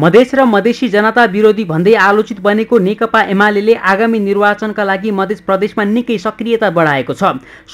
मधेस र मधेसी जनता विरोधी भन्दै आलोचित बनेको नेकपा एमाले आगामी निर्वाचनका लागि मधेस प्रदेशमा निकै सक्रियता बढाएको छ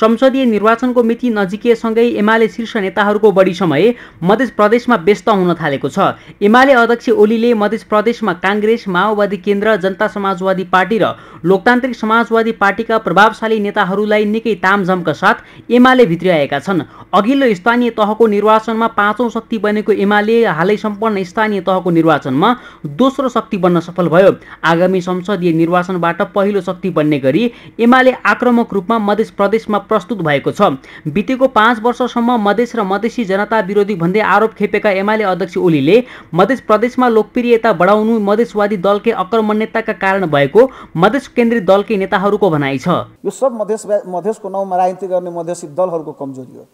संसदीय निर्वाचनको मिति नजिकिएसँगै एमाले शीर्ष नेताहरूको बढी समय मधेस प्रदेशमा व्यस्त हुन थालेको छ एमाले अध्यक्ष ओलीले मधेस प्रदेशमा काङ्ग्रेस माओवादी केन्द्र जनता समाजवादी पार्टी र लोकतान्त्रिक समाजवादी पार्टीका प्रभावशाली नेताहरूलाई निकै तामझमका साथ एमाले भित्रिआएका छन् अघिल्लो स्थानीय तहको निर्वाचनमा पाँचौँ शक्ति बनेको एमाले हालै सम्पन्न स्थानीय तहको निर्वाचन निर्वाचनमा दोस्रो शक्ति बन्न सफल भयो आगामी संसदीय निर्वाचनबाट पहिलो शक्ति बन्ने गरी एमाले आक्रमक रूपमा मधेस प्रदेशमा प्रस्तुत भएको छ बितेको पाँच वर्षसम्म मधेस र मधेसी जनता विरोधी भन्दै आरोप खेपेका एमाले अध्यक्ष ओलीले मधेस प्रदेशमा लोकप्रियता बढाउनु मधेसवादी दलकै अकर्मण्यताका कारण भएको मधेस केन्द्रित दलकै नेताहरूको भनाइ छ यो सब मधेस मधेसको नाउँमा राजनीति गर्ने मधेसी दलहरूको कमजोरी हो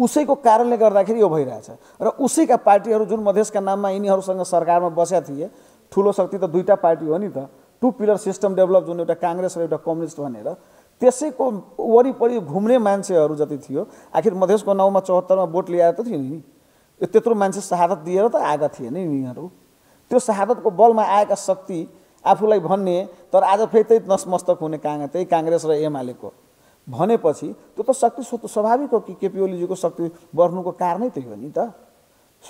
उसैको कारणले गर्दाखेरि यो भइरहेछ र उसैका पार्टीहरू जुन मधेसका नाममा यिनीहरूसँग सरकारमा बसेका थिए ठुलो शक्ति त दुईवटा पार्टी हो नि त टु पिलर सिस्टम डेभलप जुन एउटा काङ्ग्रेस र एउटा कम्युनिस्ट भनेर त्यसैको वरिपरि घुम्ने मान्छेहरू जति थियो आखिर मधेसको नाउँमा चौहत्तरमा भोट ल्याएर त थियो नि त्यत्रो मान्छे शहादत दिएर त आएका नि यिनीहरू त्यो शहादतको बलमा आएका शक्ति आफूलाई भन्ने तर आज फेरि त्यही नसमस्तक हुने काङ त्यही काङ्ग्रेस र एमालेको भनेपछि त्यो त शक्ति स्वाभाविक हो कि केपी ओलीजीको शक्ति बढ्नुको कारणै त्यही हो नि त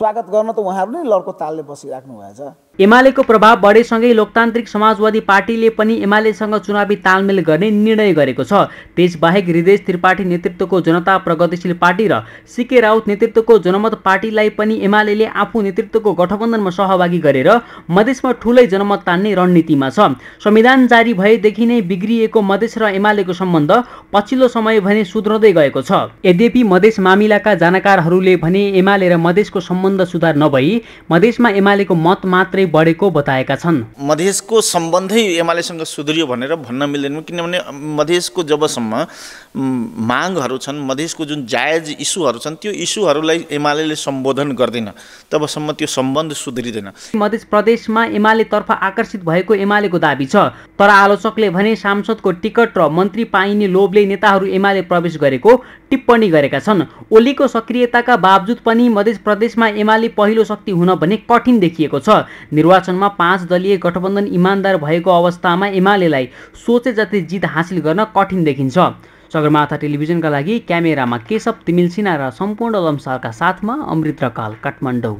स्वागत गर्न त उहाँहरू नै लर्को तालले बसिराख्नु भएछ एमालेको प्रभाव बढेसँगै लोकतान्त्रिक समाजवादी पार्टीले पनि एमालेसँग चुनावी तालमेल गर्ने निर्णय गरेको छ त्यसबाहेक हृदय त्रिपाठी नेतृत्वको जनता प्रगतिशील पार्टी र सिके राउत नेतृत्वको जनमत पार्टीलाई पनि एमाले आफू नेतृत्वको गठबन्धनमा सहभागी गरेर मधेसमा ठुलै जनमत तान्ने रणनीतिमा छ संविधान जारी भएदेखि नै बिग्रिएको मधेस र एमालेको सम्बन्ध पछिल्लो समय भने सुध्रदै गएको छ यद्यपि मधेस मामिलाका जानकारहरूले भने एमाले र मधेसको सम्बन्ध सुधार नभई मधेसमा एमालेको मत मात्रै बढेको बताएका छन् मधेसको सम्बन्धै एमालेसँग सुध्रियो भनेर भन्न मिल्दैन किनभने मधेसको जबसम्म मागहरू छन् मधेसको जुन जायज इस्युहरू छन् त्यो इस्युहरूलाई एमाले सम्बोधन गर्दैन तबसम्म त्यो सम्बन्ध सुध्रिँदैन मधेस प्रदेशमा एमालेतर्फ आकर्षित भएको एमालेको दावी छ तर आलोचकले भने सांसदको टिकट र मन्त्री पाइने लोभले नेताहरू एमाले प्रवेश गरेको टिप्पणी गरेका छन् ओलीको सक्रियताका बावजुद पनि मधेस प्रदेशमा एमाले पहिलो शक्ति हुन भने कठिन देखिएको छ निर्वाचनमा पाँच दलीय गठबन्धन इमान्दार भएको अवस्थामा एमालेलाई सोचे जति जित हासिल गर्न कठिन देखिन्छ सगरमाथा टेलिभिजनका लागि क्यामेरामा केशव तिमिलसिना र सम्पूर्ण लम्सारका साथमा अमृत रकाल काठमाडौँ